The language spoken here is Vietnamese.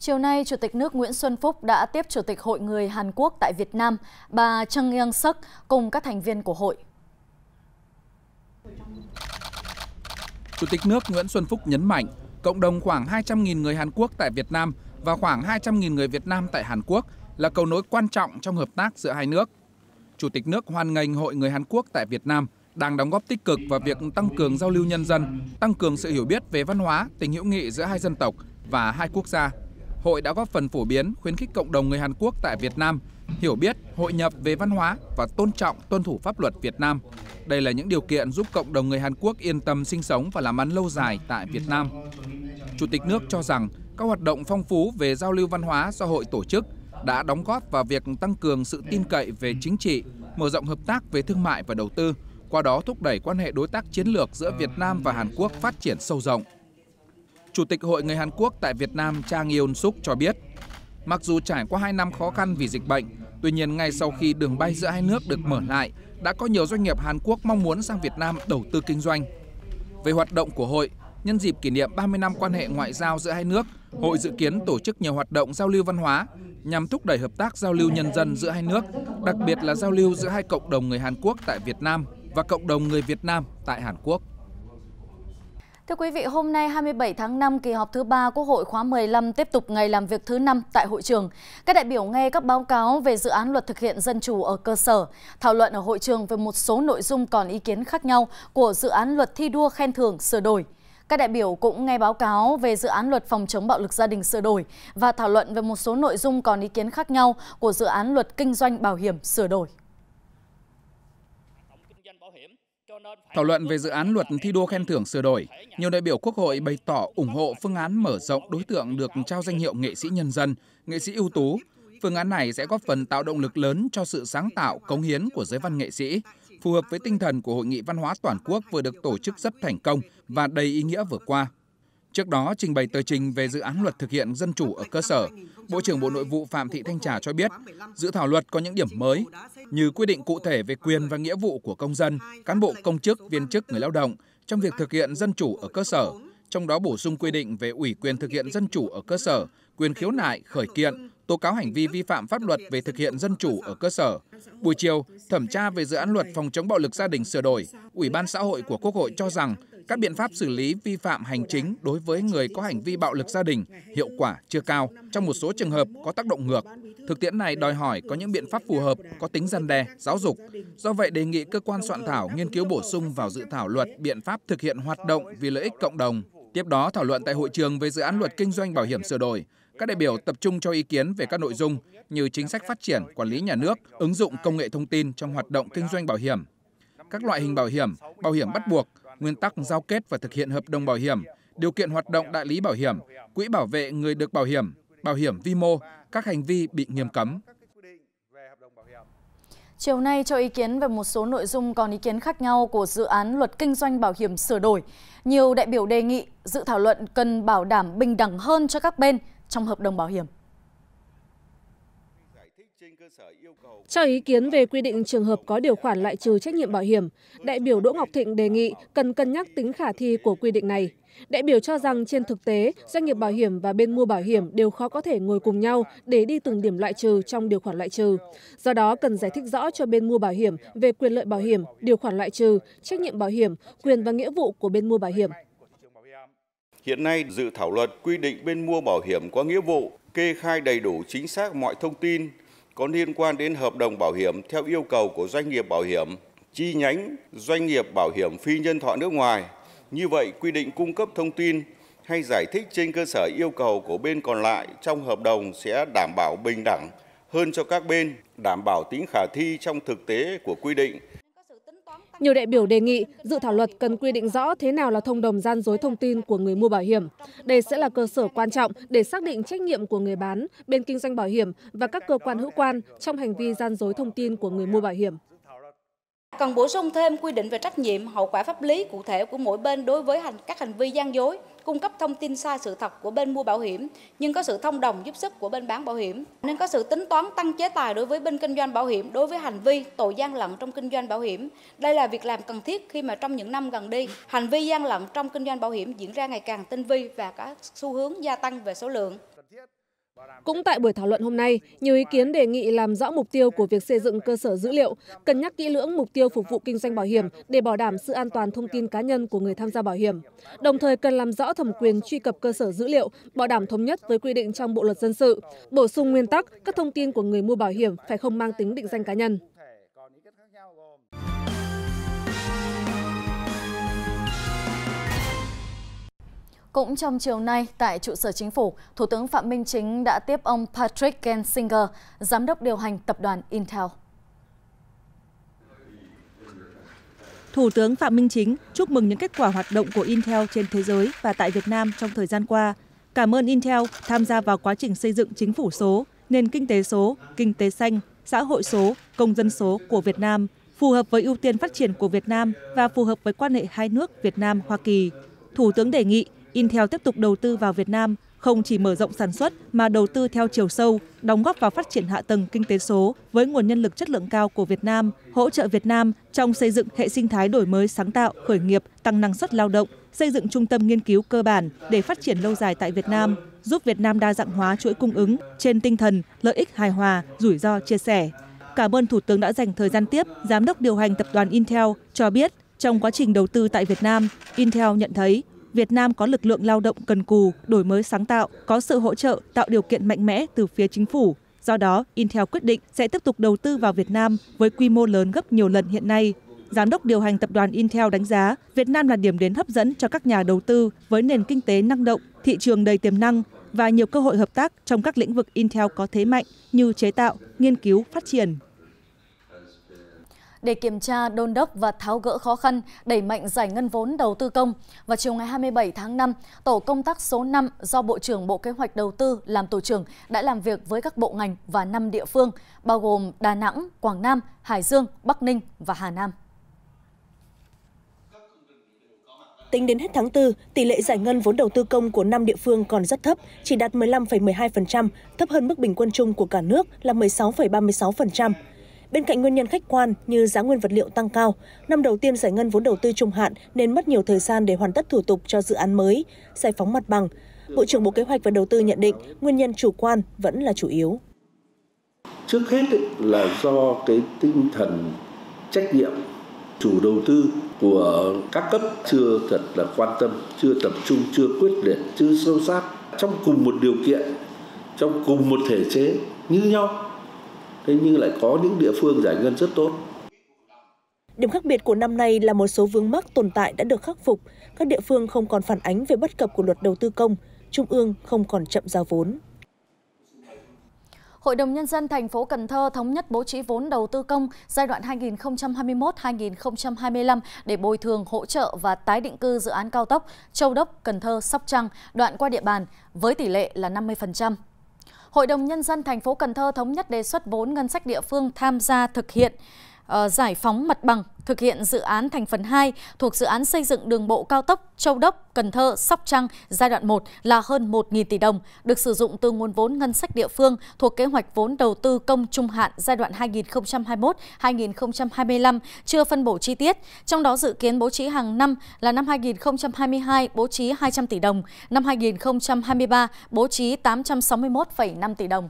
Chiều nay, Chủ tịch nước Nguyễn Xuân Phúc đã tiếp Chủ tịch Hội người Hàn Quốc tại Việt Nam, bà trăng Yang Suk cùng các thành viên của hội. Chủ tịch nước Nguyễn Xuân Phúc nhấn mạnh, cộng đồng khoảng 200.000 người Hàn Quốc tại Việt Nam và khoảng 200.000 người Việt Nam tại Hàn Quốc là cầu nối quan trọng trong hợp tác giữa hai nước. Chủ tịch nước hoan nghênh Hội người Hàn Quốc tại Việt Nam đang đóng góp tích cực vào việc tăng cường giao lưu nhân dân, tăng cường sự hiểu biết về văn hóa, tình hữu nghị giữa hai dân tộc và hai quốc gia hội đã góp phần phổ biến, khuyến khích cộng đồng người Hàn Quốc tại Việt Nam hiểu biết, hội nhập về văn hóa và tôn trọng tuân thủ pháp luật Việt Nam. Đây là những điều kiện giúp cộng đồng người Hàn Quốc yên tâm sinh sống và làm ăn lâu dài tại Việt Nam. Chủ tịch nước cho rằng các hoạt động phong phú về giao lưu văn hóa do hội tổ chức đã đóng góp vào việc tăng cường sự tin cậy về chính trị, mở rộng hợp tác về thương mại và đầu tư, qua đó thúc đẩy quan hệ đối tác chiến lược giữa Việt Nam và Hàn Quốc phát triển sâu rộng. Chủ tịch Hội người Hàn Quốc tại Việt Nam Chang Yeon Suk cho biết, mặc dù trải qua 2 năm khó khăn vì dịch bệnh, tuy nhiên ngay sau khi đường bay giữa hai nước được mở lại, đã có nhiều doanh nghiệp Hàn Quốc mong muốn sang Việt Nam đầu tư kinh doanh. Về hoạt động của hội, nhân dịp kỷ niệm 30 năm quan hệ ngoại giao giữa hai nước, hội dự kiến tổ chức nhiều hoạt động giao lưu văn hóa nhằm thúc đẩy hợp tác giao lưu nhân dân giữa hai nước, đặc biệt là giao lưu giữa hai cộng đồng người Hàn Quốc tại Việt Nam và cộng đồng người Việt Nam tại Hàn Quốc. Thưa quý vị, hôm nay 27 tháng 5, kỳ họp thứ 3 Quốc hội khóa 15 tiếp tục ngày làm việc thứ 5 tại hội trường. Các đại biểu nghe các báo cáo về dự án luật thực hiện dân chủ ở cơ sở, thảo luận ở hội trường về một số nội dung còn ý kiến khác nhau của dự án luật thi đua khen thưởng sửa đổi. Các đại biểu cũng nghe báo cáo về dự án luật phòng chống bạo lực gia đình sửa đổi và thảo luận về một số nội dung còn ý kiến khác nhau của dự án luật kinh doanh bảo hiểm sửa đổi. Thảo luận về dự án luật thi đua khen thưởng sửa đổi, nhiều đại biểu Quốc hội bày tỏ ủng hộ phương án mở rộng đối tượng được trao danh hiệu nghệ sĩ nhân dân, nghệ sĩ ưu tú. Phương án này sẽ góp phần tạo động lực lớn cho sự sáng tạo, cống hiến của giới văn nghệ sĩ, phù hợp với tinh thần của Hội nghị văn hóa toàn quốc vừa được tổ chức rất thành công và đầy ý nghĩa vừa qua. Trước đó, trình bày tờ trình về dự án luật thực hiện dân chủ ở cơ sở, Bộ trưởng Bộ Nội vụ Phạm Thị Thanh Trà cho biết, dự thảo luật có những điểm mới như quy định cụ thể về quyền và nghĩa vụ của công dân, cán bộ công chức, viên chức, người lao động trong việc thực hiện dân chủ ở cơ sở, trong đó bổ sung quy định về ủy quyền thực hiện dân chủ ở cơ sở, quyền khiếu nại, khởi kiện, tố cáo hành vi vi phạm pháp luật về thực hiện dân chủ ở cơ sở. Buổi chiều, thẩm tra về dự án luật phòng chống bạo lực gia đình sửa đổi, Ủy ban xã hội của Quốc hội cho rằng các biện pháp xử lý vi phạm hành chính đối với người có hành vi bạo lực gia đình hiệu quả chưa cao, trong một số trường hợp có tác động ngược. Thực tiễn này đòi hỏi có những biện pháp phù hợp, có tính gian đe, giáo dục. Do vậy đề nghị cơ quan soạn thảo nghiên cứu bổ sung vào dự thảo luật biện pháp thực hiện hoạt động vì lợi ích cộng đồng. Tiếp đó thảo luận tại hội trường về dự án luật kinh doanh bảo hiểm sửa đổi, các đại biểu tập trung cho ý kiến về các nội dung như chính sách phát triển, quản lý nhà nước, ứng dụng công nghệ thông tin trong hoạt động kinh doanh bảo hiểm, các loại hình bảo hiểm, bảo hiểm bắt buộc, nguyên tắc giao kết và thực hiện hợp đồng bảo hiểm điều kiện hoạt động đại lý bảo hiểm quỹ bảo vệ người được bảo hiểm bảo hiểm vi mô các hành vi bị nghiêm cấm Chiều nay cho ý kiến về một số nội dung còn ý kiến khác nhau của dự án luật kinh doanh bảo hiểm sửa đổi. Nhiều đại biểu đề nghị dự thảo luận cần bảo đảm bình đẳng hơn cho các bên trong hợp đồng bảo hiểm. Cho ý kiến về quy định trường hợp có điều khoản loại trừ trách nhiệm bảo hiểm, đại biểu Đỗ Ngọc Thịnh đề nghị cần cân nhắc tính khả thi của quy định này. Đại biểu cho rằng trên thực tế, doanh nghiệp bảo hiểm và bên mua bảo hiểm đều khó có thể ngồi cùng nhau để đi từng điểm loại trừ trong điều khoản loại trừ. Do đó, cần giải thích rõ cho bên mua bảo hiểm về quyền lợi bảo hiểm, điều khoản loại trừ, trách nhiệm bảo hiểm, quyền và nghĩa vụ của bên mua bảo hiểm. Hiện nay, dự thảo luật quy định bên mua bảo hiểm có nghĩa vụ kê khai đầy đủ chính xác mọi thông tin có liên quan đến hợp đồng bảo hiểm theo yêu cầu của doanh nghiệp bảo hiểm, chi nhánh doanh nghiệp bảo hiểm phi nhân thọ nước ngoài. Như vậy, quy định cung cấp thông tin hay giải thích trên cơ sở yêu cầu của bên còn lại trong hợp đồng sẽ đảm bảo bình đẳng hơn cho các bên, đảm bảo tính khả thi trong thực tế của quy định nhiều đại biểu đề nghị dự thảo luật cần quy định rõ thế nào là thông đồng gian dối thông tin của người mua bảo hiểm đây sẽ là cơ sở quan trọng để xác định trách nhiệm của người bán bên kinh doanh bảo hiểm và các cơ quan hữu quan trong hành vi gian dối thông tin của người mua bảo hiểm cần bổ sung thêm quy định về trách nhiệm hậu quả pháp lý cụ thể của mỗi bên đối với hành, các hành vi gian dối cung cấp thông tin sai sự thật của bên mua bảo hiểm nhưng có sự thông đồng giúp sức của bên bán bảo hiểm nên có sự tính toán tăng chế tài đối với bên kinh doanh bảo hiểm đối với hành vi tội gian lận trong kinh doanh bảo hiểm đây là việc làm cần thiết khi mà trong những năm gần đây hành vi gian lận trong kinh doanh bảo hiểm diễn ra ngày càng tinh vi và có xu hướng gia tăng về số lượng cũng tại buổi thảo luận hôm nay, nhiều ý kiến đề nghị làm rõ mục tiêu của việc xây dựng cơ sở dữ liệu, cân nhắc kỹ lưỡng mục tiêu phục vụ kinh doanh bảo hiểm để bảo đảm sự an toàn thông tin cá nhân của người tham gia bảo hiểm. Đồng thời cần làm rõ thẩm quyền truy cập cơ sở dữ liệu, bảo đảm thống nhất với quy định trong Bộ luật dân sự, bổ sung nguyên tắc các thông tin của người mua bảo hiểm phải không mang tính định danh cá nhân. Cũng trong chiều nay, tại trụ sở chính phủ, Thủ tướng Phạm Minh Chính đã tiếp ông Patrick Gensinger, Giám đốc điều hành tập đoàn Intel. Thủ tướng Phạm Minh Chính chúc mừng những kết quả hoạt động của Intel trên thế giới và tại Việt Nam trong thời gian qua. Cảm ơn Intel tham gia vào quá trình xây dựng chính phủ số, nền kinh tế số, kinh tế xanh, xã hội số, công dân số của Việt Nam, phù hợp với ưu tiên phát triển của Việt Nam và phù hợp với quan hệ hai nước Việt Nam-Hoa Kỳ. Thủ tướng đề nghị intel tiếp tục đầu tư vào việt nam không chỉ mở rộng sản xuất mà đầu tư theo chiều sâu đóng góp vào phát triển hạ tầng kinh tế số với nguồn nhân lực chất lượng cao của việt nam hỗ trợ việt nam trong xây dựng hệ sinh thái đổi mới sáng tạo khởi nghiệp tăng năng suất lao động xây dựng trung tâm nghiên cứu cơ bản để phát triển lâu dài tại việt nam giúp việt nam đa dạng hóa chuỗi cung ứng trên tinh thần lợi ích hài hòa rủi ro chia sẻ cảm ơn thủ tướng đã dành thời gian tiếp giám đốc điều hành tập đoàn intel cho biết trong quá trình đầu tư tại việt nam intel nhận thấy việt nam có lực lượng lao động cần cù đổi mới sáng tạo có sự hỗ trợ tạo điều kiện mạnh mẽ từ phía chính phủ do đó intel quyết định sẽ tiếp tục đầu tư vào việt nam với quy mô lớn gấp nhiều lần hiện nay giám đốc điều hành tập đoàn intel đánh giá việt nam là điểm đến hấp dẫn cho các nhà đầu tư với nền kinh tế năng động thị trường đầy tiềm năng và nhiều cơ hội hợp tác trong các lĩnh vực intel có thế mạnh như chế tạo nghiên cứu phát triển để kiểm tra, đôn đốc và tháo gỡ khó khăn, đẩy mạnh giải ngân vốn đầu tư công. Và chiều ngày 27 tháng 5, tổ công tác số 5 do Bộ trưởng Bộ Kế hoạch Đầu tư làm tổ trưởng đã làm việc với các bộ ngành và 5 địa phương, bao gồm Đà Nẵng, Quảng Nam, Hải Dương, Bắc Ninh và Hà Nam. Tính đến hết tháng 4, tỷ lệ giải ngân vốn đầu tư công của 5 địa phương còn rất thấp, chỉ đạt 15,12%, thấp hơn mức bình quân chung của cả nước là 16,36%. Bên cạnh nguyên nhân khách quan như giá nguyên vật liệu tăng cao, năm đầu tiên giải ngân vốn đầu tư trung hạn nên mất nhiều thời gian để hoàn tất thủ tục cho dự án mới, giải phóng mặt bằng. Bộ trưởng Bộ Kế hoạch và Đầu tư nhận định nguyên nhân chủ quan vẫn là chủ yếu. Trước hết ấy, là do cái tinh thần trách nhiệm chủ đầu tư của các cấp chưa thật là quan tâm, chưa tập trung, chưa quyết liệt, chưa sâu sát trong cùng một điều kiện, trong cùng một thể chế như nhau thế nhưng lại có những địa phương giải ngân rất tốt. Điểm khác biệt của năm nay là một số vướng mắc tồn tại đã được khắc phục, các địa phương không còn phản ánh về bất cập của luật đầu tư công, trung ương không còn chậm giao vốn. Hội đồng nhân dân thành phố Cần Thơ thống nhất bố trí vốn đầu tư công giai đoạn 2021-2025 để bồi thường, hỗ trợ và tái định cư dự án cao tốc Châu Đốc Cần Thơ Sóc Trăng đoạn qua địa bàn với tỷ lệ là 50%. Hội đồng Nhân dân thành phố Cần Thơ thống nhất đề xuất vốn ngân sách địa phương tham gia thực hiện Ờ, giải phóng mặt bằng thực hiện dự án thành phần 2 thuộc dự án xây dựng đường bộ cao tốc Châu Đốc, Cần Thơ, Sóc Trăng giai đoạn 1 là hơn 1.000 tỷ đồng, được sử dụng từ nguồn vốn ngân sách địa phương thuộc kế hoạch vốn đầu tư công trung hạn giai đoạn 2021-2025 chưa phân bổ chi tiết, trong đó dự kiến bố trí hàng năm là năm 2022 bố trí 200 tỷ đồng, năm 2023 bố trí 861,5 tỷ đồng.